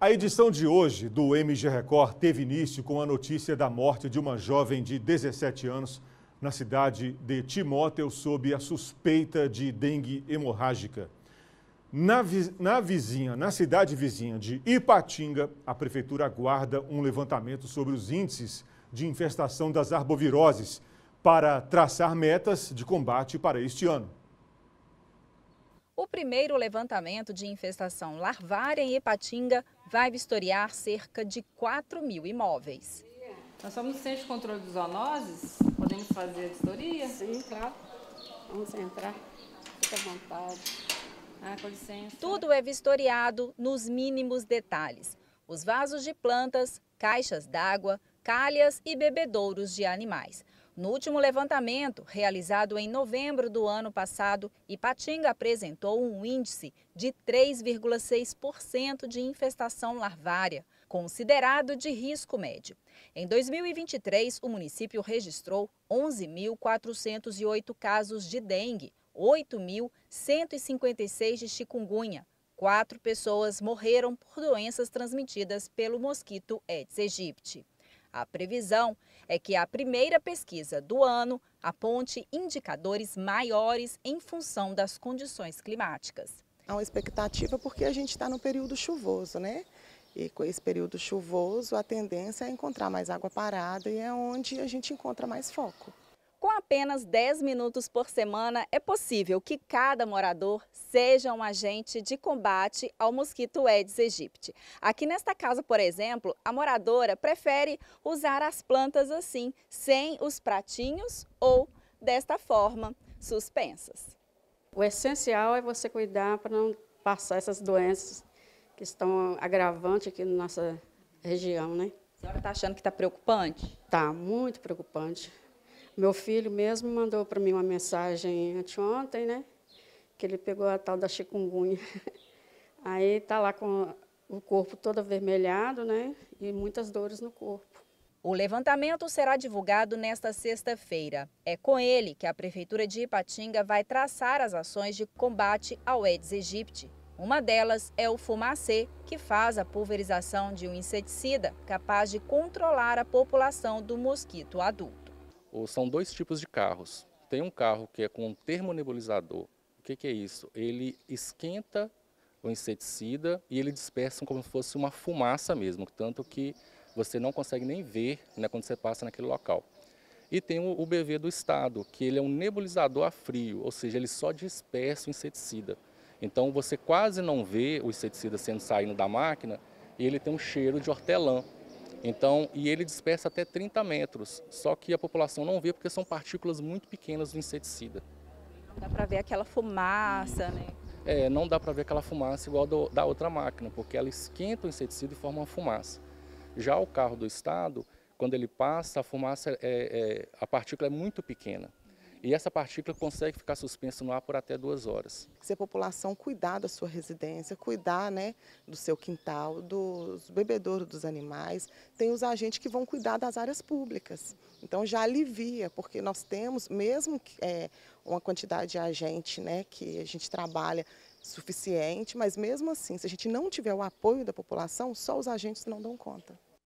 A edição de hoje do MG Record teve início com a notícia da morte de uma jovem de 17 anos na cidade de Timóteo sob a suspeita de dengue hemorrágica. Na, na, vizinha, na cidade vizinha de Ipatinga, a prefeitura aguarda um levantamento sobre os índices de infestação das arboviroses para traçar metas de combate para este ano. O primeiro levantamento de infestação larvária em Ipatinga vai vistoriar cerca de 4 mil imóveis. Nós somos Centro de Controle de Zoonoses, podemos fazer a vistoria? Sim, claro. Vamos entrar, Fique à vontade. Ah, com licença. Tudo é vistoriado nos mínimos detalhes. Os vasos de plantas, caixas d'água, calhas e bebedouros de animais. No último levantamento, realizado em novembro do ano passado, Ipatinga apresentou um índice de 3,6% de infestação larvária, considerado de risco médio. Em 2023, o município registrou 11.408 casos de dengue, 8.156 de chikungunya. Quatro pessoas morreram por doenças transmitidas pelo mosquito Aedes aegypti. A previsão é que a primeira pesquisa do ano aponte indicadores maiores em função das condições climáticas. Há uma expectativa porque a gente está no período chuvoso, né? E com esse período chuvoso, a tendência é encontrar mais água parada e é onde a gente encontra mais foco. Com apenas 10 minutos por semana, é possível que cada morador seja um agente de combate ao mosquito Aedes aegypti. Aqui nesta casa, por exemplo, a moradora prefere usar as plantas assim, sem os pratinhos ou desta forma, suspensas. O essencial é você cuidar para não passar essas doenças que estão agravantes aqui na nossa região, né? A senhora está achando que está preocupante? Está, muito preocupante. Meu filho mesmo mandou para mim uma mensagem anteontem, né? Que ele pegou a tal da chikungunya. Aí tá lá com o corpo todo avermelhado, né? E muitas dores no corpo. O levantamento será divulgado nesta sexta-feira. É com ele que a Prefeitura de Ipatinga vai traçar as ações de combate ao Aedes aegypti. Uma delas é o fumacê, que faz a pulverização de um inseticida capaz de controlar a população do mosquito adulto são dois tipos de carros. Tem um carro que é com um termonebulizador. O que, que é isso? Ele esquenta o inseticida e ele dispersa como se fosse uma fumaça mesmo, tanto que você não consegue nem ver né, quando você passa naquele local. E tem o BV do Estado, que ele é um nebulizador a frio, ou seja, ele só dispersa o inseticida. Então você quase não vê o inseticida sendo saindo da máquina e ele tem um cheiro de hortelã, então, e ele dispersa até 30 metros, só que a população não vê porque são partículas muito pequenas do inseticida. Não dá para ver aquela fumaça, né? É, não dá para ver aquela fumaça igual do, da outra máquina, porque ela esquenta o inseticida e forma uma fumaça. Já o carro do Estado, quando ele passa, a fumaça, é, é, a partícula é muito pequena e essa partícula consegue ficar suspensa no ar por até duas horas. Se a população cuidar da sua residência, cuidar né, do seu quintal, dos bebedouros dos animais, tem os agentes que vão cuidar das áreas públicas. Então já alivia, porque nós temos, mesmo é, uma quantidade de agente né, que a gente trabalha suficiente, mas mesmo assim, se a gente não tiver o apoio da população, só os agentes não dão conta.